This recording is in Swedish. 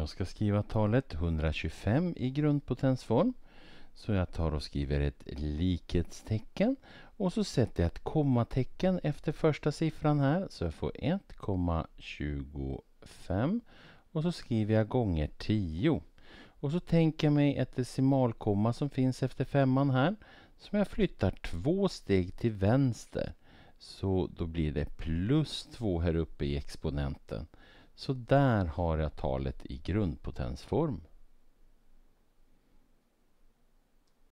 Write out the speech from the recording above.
Jag ska skriva talet 125 i grundpotensform. Så jag tar och skriver ett likhetstecken och så sätter jag ett kommatecken efter första siffran här så jag får 1,25 och så skriver jag gånger 10. Och så tänker jag mig ett decimalkomma som finns efter femman här som jag flyttar två steg till vänster. Så då blir det plus 2 här uppe i exponenten. Så där har jag talet i grundpotensform.